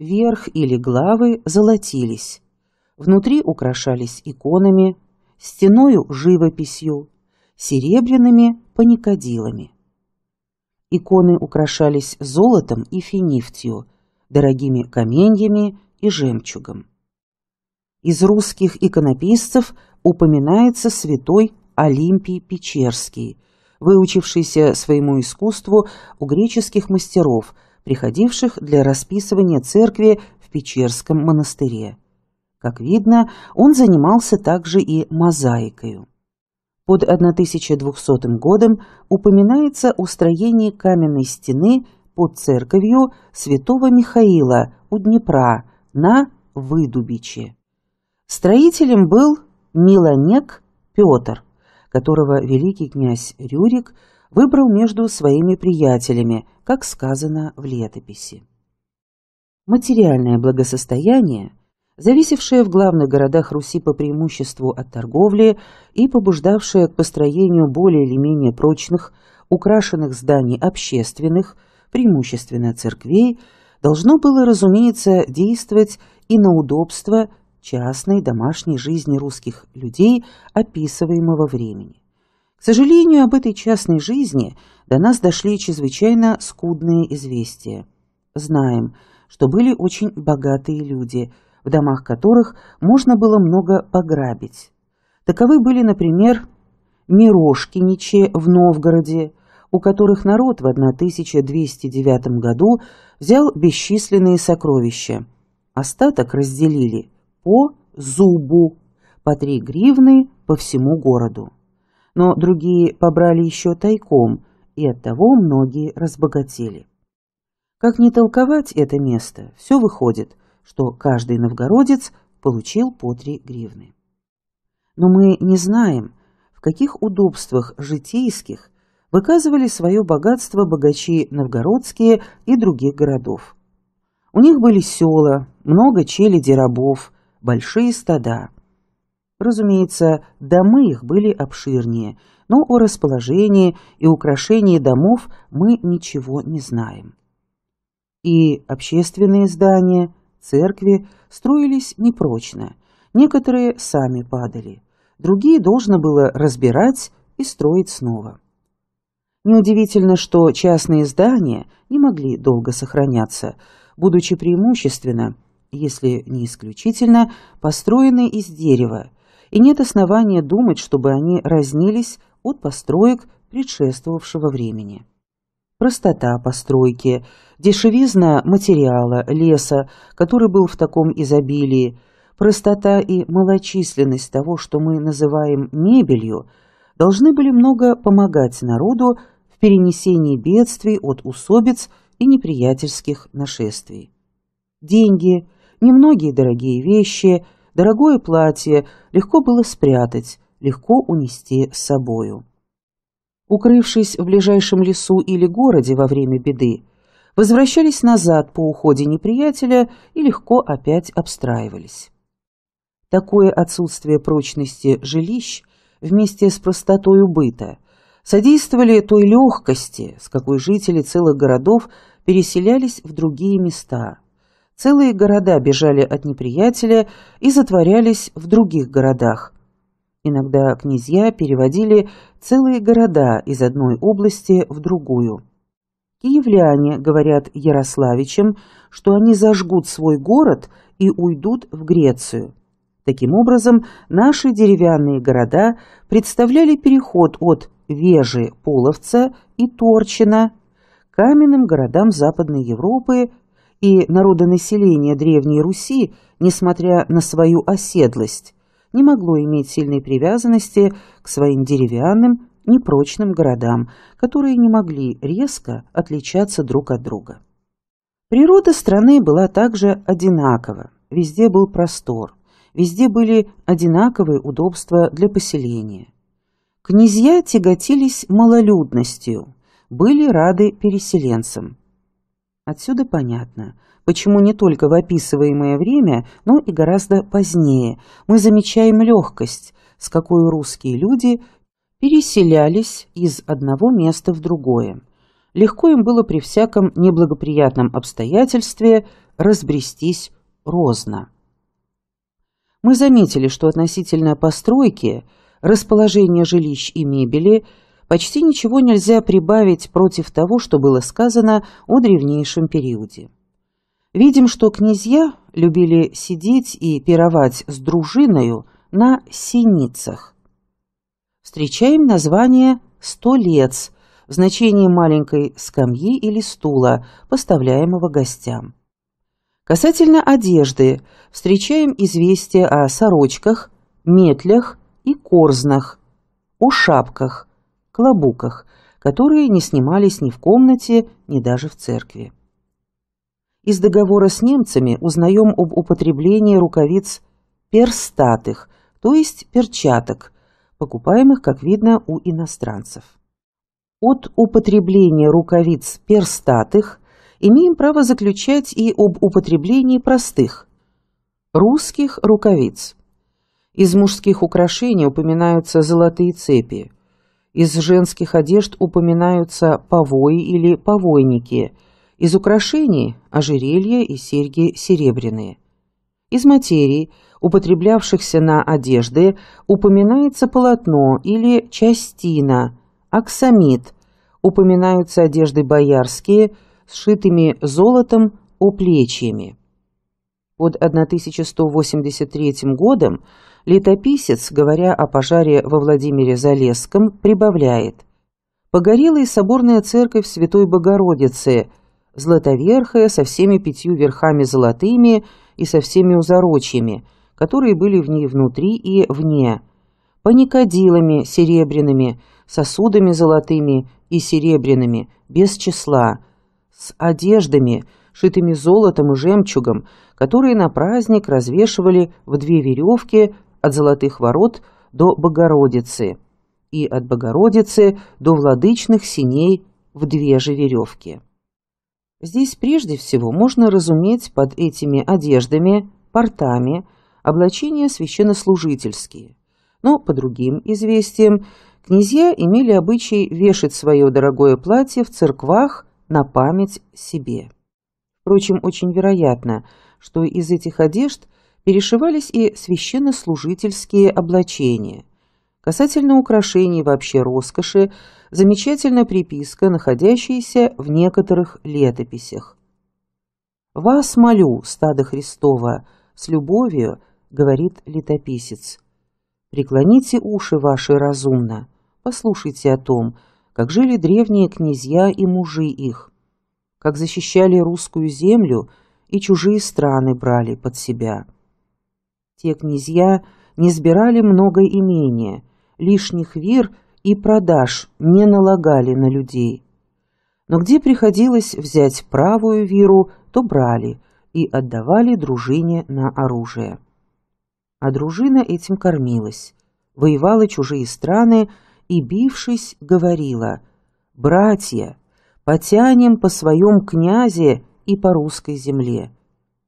Верх или главы золотились, внутри украшались иконами, стеною живописью, серебряными паникодилами. Иконы украшались золотом и финифтью, дорогими каменьями и жемчугом. Из русских иконописцев упоминается святой Олимпий Печерский, выучившийся своему искусству у греческих мастеров – приходивших для расписывания церкви в Печерском монастыре. Как видно, он занимался также и мозаикою. Под 1200 годом упоминается устроение каменной стены под церковью святого Михаила у Днепра на Выдубиче. Строителем был Милонек Петр, которого великий князь Рюрик выбрал между своими приятелями, как сказано в летописи. Материальное благосостояние, зависевшее в главных городах Руси по преимуществу от торговли и побуждавшее к построению более или менее прочных, украшенных зданий общественных, преимущественно церквей, должно было, разумеется, действовать и на удобство частной домашней жизни русских людей описываемого времени. К сожалению, об этой частной жизни до нас дошли чрезвычайно скудные известия. Знаем, что были очень богатые люди, в домах которых можно было много пограбить. Таковы были, например, Мирошкиничи в Новгороде, у которых народ в 1209 году взял бесчисленные сокровища. Остаток разделили по зубу, по три гривны по всему городу но другие побрали еще тайком, и оттого многие разбогатели. Как не толковать это место, все выходит, что каждый новгородец получил по три гривны. Но мы не знаем, в каких удобствах житейских выказывали свое богатство богачи новгородские и других городов. У них были села, много челяди рабов, большие стада. Разумеется, домы их были обширнее, но о расположении и украшении домов мы ничего не знаем. И общественные здания, церкви строились непрочно, некоторые сами падали, другие должно было разбирать и строить снова. Неудивительно, что частные здания не могли долго сохраняться, будучи преимущественно, если не исключительно, построены из дерева – и нет основания думать, чтобы они разнились от построек предшествовавшего времени. Простота постройки, дешевизна материала, леса, который был в таком изобилии, простота и малочисленность того, что мы называем мебелью, должны были много помогать народу в перенесении бедствий от усобиц и неприятельских нашествий. Деньги, немногие дорогие вещи, Дорогое платье легко было спрятать, легко унести с собою. Укрывшись в ближайшем лесу или городе во время беды, возвращались назад по уходе неприятеля и легко опять обстраивались. Такое отсутствие прочности жилищ вместе с простотою быта содействовали той легкости, с какой жители целых городов переселялись в другие места – Целые города бежали от неприятеля и затворялись в других городах. Иногда князья переводили целые города из одной области в другую. Киевляне говорят Ярославичам, что они зажгут свой город и уйдут в Грецию. Таким образом, наши деревянные города представляли переход от Вежи, Половца и Торчина к каменным городам Западной Европы и народонаселение Древней Руси, несмотря на свою оседлость, не могло иметь сильной привязанности к своим деревянным, непрочным городам, которые не могли резко отличаться друг от друга. Природа страны была также одинакова, везде был простор, везде были одинаковые удобства для поселения. Князья тяготились малолюдностью, были рады переселенцам, Отсюда понятно, почему не только в описываемое время, но и гораздо позднее мы замечаем легкость, с какой русские люди переселялись из одного места в другое. Легко им было при всяком неблагоприятном обстоятельстве разбрестись розно. Мы заметили, что относительно постройки, расположения жилищ и мебели – почти ничего нельзя прибавить против того, что было сказано о древнейшем периоде. Видим, что князья любили сидеть и пировать с дружиною на синицах. Встречаем название «столец» в значении маленькой скамьи или стула, поставляемого гостям. Касательно одежды встречаем известие о сорочках, метлях и корзнах, о шапках – клобуках, которые не снимались ни в комнате, ни даже в церкви. Из договора с немцами узнаем об употреблении рукавиц перстатых, то есть перчаток, покупаемых, как видно, у иностранцев. От употребления рукавиц перстатых имеем право заключать и об употреблении простых, русских рукавиц. Из мужских украшений упоминаются золотые цепи – из женских одежд упоминаются повои или повойники. Из украшений – ожерелья и серьги серебряные. Из материй, употреблявшихся на одежды, упоминается полотно или частина, аксамит. Упоминаются одежды боярские, сшитыми золотом оплечьями. Под 1183 годом – Летописец, говоря о пожаре во Владимире Залесском, прибавляет «Погорела и соборная церковь Святой Богородицы, златоверхая со всеми пятью верхами золотыми и со всеми узорочьями, которые были в ней внутри и вне, паникодилами серебряными, сосудами золотыми и серебряными, без числа, с одеждами, шитыми золотом и жемчугом, которые на праздник развешивали в две веревки от Золотых ворот до Богородицы и от Богородицы до Владычных синей в две же веревки. Здесь прежде всего можно разуметь под этими одеждами, портами, облачения священнослужительские. Но по другим известиям князья имели обычай вешать свое дорогое платье в церквах на память себе. Впрочем, очень вероятно, что из этих одежд перешивались и священнослужительские облачения. Касательно украшений вообще роскоши, замечательная приписка, находящаяся в некоторых летописях. «Вас молю, стадо Христово, с любовью, — говорит летописец, — преклоните уши ваши разумно, послушайте о том, как жили древние князья и мужи их, как защищали русскую землю и чужие страны брали под себя» Те князья не сбирали много имения, лишних вир и продаж не налагали на людей. Но где приходилось взять правую виру, то брали и отдавали дружине на оружие. А дружина этим кормилась, воевала чужие страны и, бившись, говорила «Братья, потянем по своем князе и по русской земле».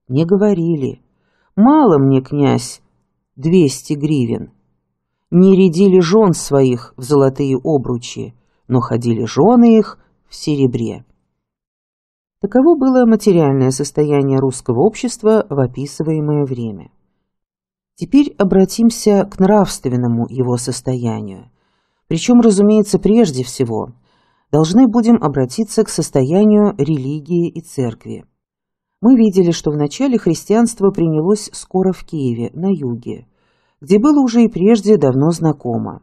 Не говорили – Мало мне, князь, двести гривен. Не рядили жен своих в золотые обручи, но ходили жены их в серебре. Таково было материальное состояние русского общества в описываемое время. Теперь обратимся к нравственному его состоянию. Причем, разумеется, прежде всего, должны будем обратиться к состоянию религии и церкви. Мы видели, что в начале христианство принялось скоро в Киеве, на юге, где было уже и прежде давно знакомо.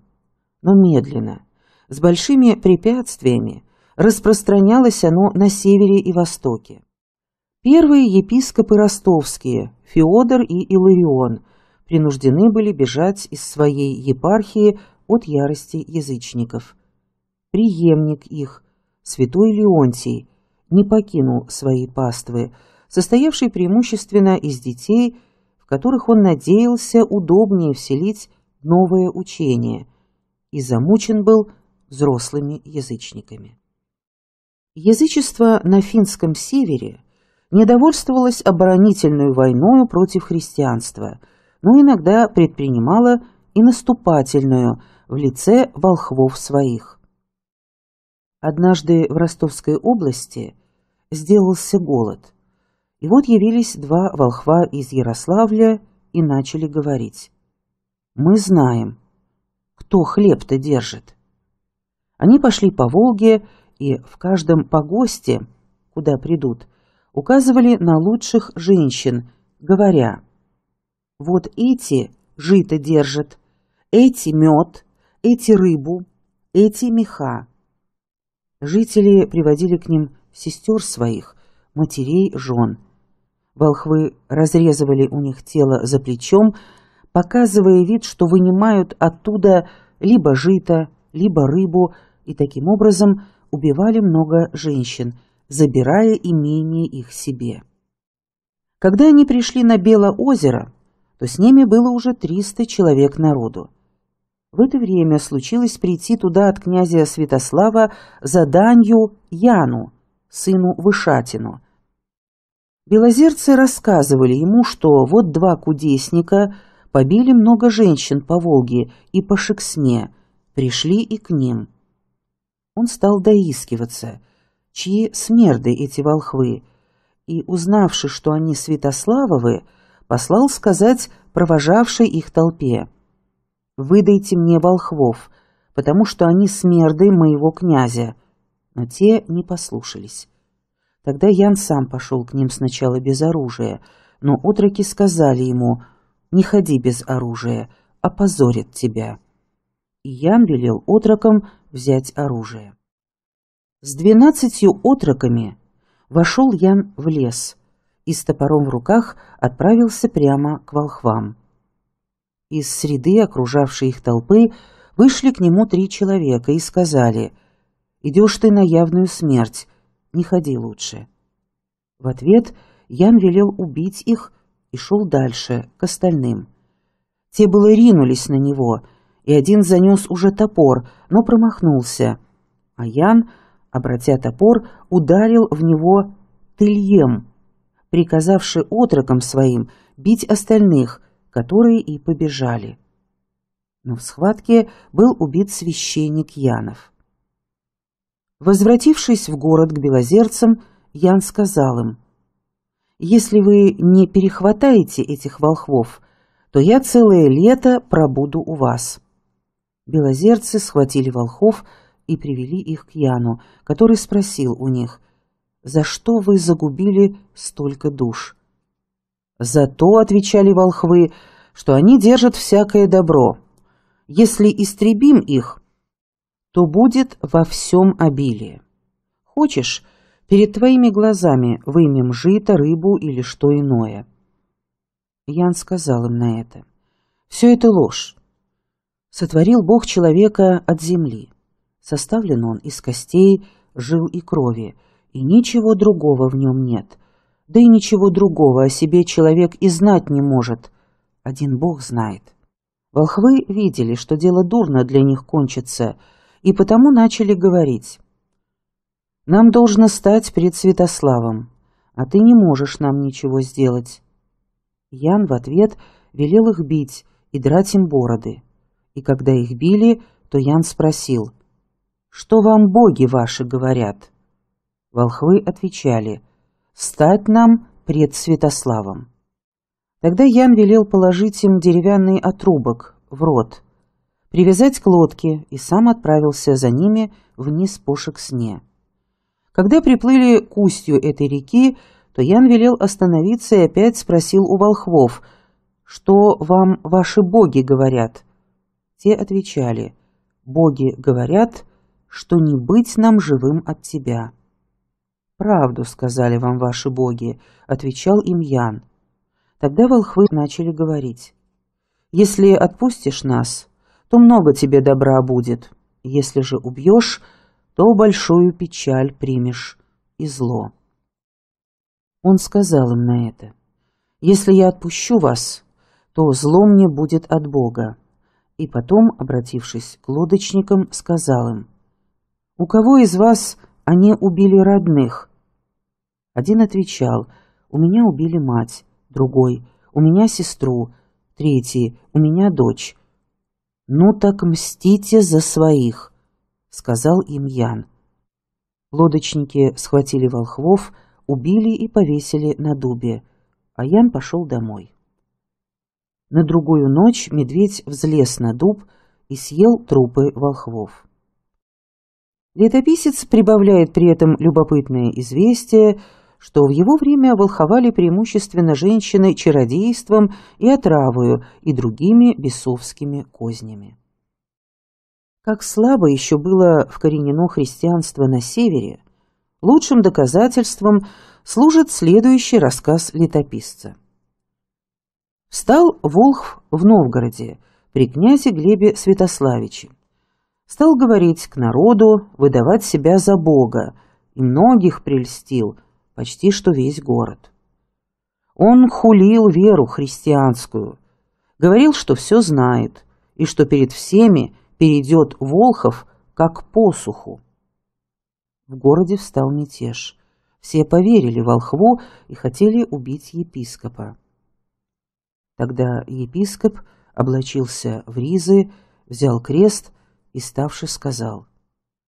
Но медленно, с большими препятствиями, распространялось оно на севере и востоке. Первые епископы ростовские, Феодор и Иларион, принуждены были бежать из своей епархии от ярости язычников. Приемник их, святой Леонтий, не покинул свои паствы, состоявший преимущественно из детей, в которых он надеялся удобнее вселить новое учение, и замучен был взрослыми язычниками. Язычество на финском севере недовольствовалось оборонительную войною против христианства, но иногда предпринимало и наступательную в лице волхвов своих. Однажды в Ростовской области сделался голод. И вот явились два волхва из Ярославля и начали говорить. «Мы знаем, кто хлеб-то держит». Они пошли по Волге, и в каждом погосте, куда придут, указывали на лучших женщин, говоря «Вот эти жито держат, эти мед, эти рыбу, эти меха». Жители приводили к ним сестер своих, матерей, жен – Волхвы разрезывали у них тело за плечом, показывая вид, что вынимают оттуда либо жито, либо рыбу, и таким образом убивали много женщин, забирая имение их себе. Когда они пришли на Белое озеро, то с ними было уже 300 человек народу. В это время случилось прийти туда от князя Святослава за данью Яну, сыну Вышатину – Белозерцы рассказывали ему, что вот два кудесника побили много женщин по Волге и по Шексне, пришли и к ним. Он стал доискиваться, чьи смерды эти волхвы, и, узнавши, что они Святославовы, послал сказать провожавшей их толпе «Выдайте мне волхвов, потому что они смерды моего князя», но те не послушались. Тогда Ян сам пошел к ним сначала без оружия, но отроки сказали ему «Не ходи без оружия, опозорят а тебя». И Ян велел отрокам взять оружие. С двенадцатью отроками вошел Ян в лес и с топором в руках отправился прямо к волхвам. Из среды, окружавшей их толпы, вышли к нему три человека и сказали «Идешь ты на явную смерть, не ходи лучше». В ответ Ян велел убить их и шел дальше, к остальным. Те было ринулись на него, и один занес уже топор, но промахнулся, а Ян, обратя топор, ударил в него тыльем, приказавший отрокам своим бить остальных, которые и побежали но в схватке был убит священник Янов. Возвратившись в город к белозерцам, Ян сказал им, «Если вы не перехватаете этих волхвов, то я целое лето пробуду у вас». Белозерцы схватили волхов и привели их к Яну, который спросил у них, «За что вы загубили столько душ?» «Зато», — отвечали волхвы, — «что они держат всякое добро. Если истребим их, то будет во всем обилие. Хочешь, перед твоими глазами вымем жито, рыбу или что иное. Ян сказал им на это. Все это ложь. Сотворил Бог человека от земли. Составлен он из костей, жил и крови, и ничего другого в нем нет. Да и ничего другого о себе человек и знать не может. Один Бог знает. Волхвы видели, что дело дурно для них кончится — и потому начали говорить. «Нам должно стать пред Святославом, а ты не можешь нам ничего сделать». Ян в ответ велел их бить и драть им бороды. И когда их били, то Ян спросил, «Что вам боги ваши говорят?» Волхвы отвечали, «Стать нам пред Святославом». Тогда Ян велел положить им деревянный отрубок в рот, привязать к лодке и сам отправился за ними вниз по сне. Когда приплыли к устью этой реки, то Ян велел остановиться и опять спросил у волхвов, «Что вам ваши боги говорят?» Те отвечали, «Боги говорят, что не быть нам живым от тебя». «Правду сказали вам ваши боги», — отвечал им Ян. Тогда волхвы начали говорить, «Если отпустишь нас, то много тебе добра будет. Если же убьешь, то большую печаль примешь и зло. Он сказал им на это, «Если я отпущу вас, то зло мне будет от Бога». И потом, обратившись к лодочникам, сказал им, «У кого из вас они убили родных?» Один отвечал, «У меня убили мать», другой, «У меня сестру», третий, «У меня дочь». «Ну так мстите за своих», — сказал им Ян. Лодочники схватили волхвов, убили и повесили на дубе, а Ян пошел домой. На другую ночь медведь взлез на дуб и съел трупы волхвов. Летописец прибавляет при этом любопытное известие, что в его время волховали преимущественно женщины чародейством и отравою и другими бесовскими кознями. Как слабо еще было вкоренено христианство на севере, лучшим доказательством служит следующий рассказ летописца. Встал Волхв в Новгороде при князе Глебе Святославиче. Стал говорить к народу, выдавать себя за Бога, и многих прельстил – почти что весь город. Он хулил веру христианскую, говорил, что все знает и что перед всеми перейдет Волхов как посуху. В городе встал мятеж. Все поверили Волхву и хотели убить епископа. Тогда епископ облачился в ризы, взял крест и, ставши, сказал —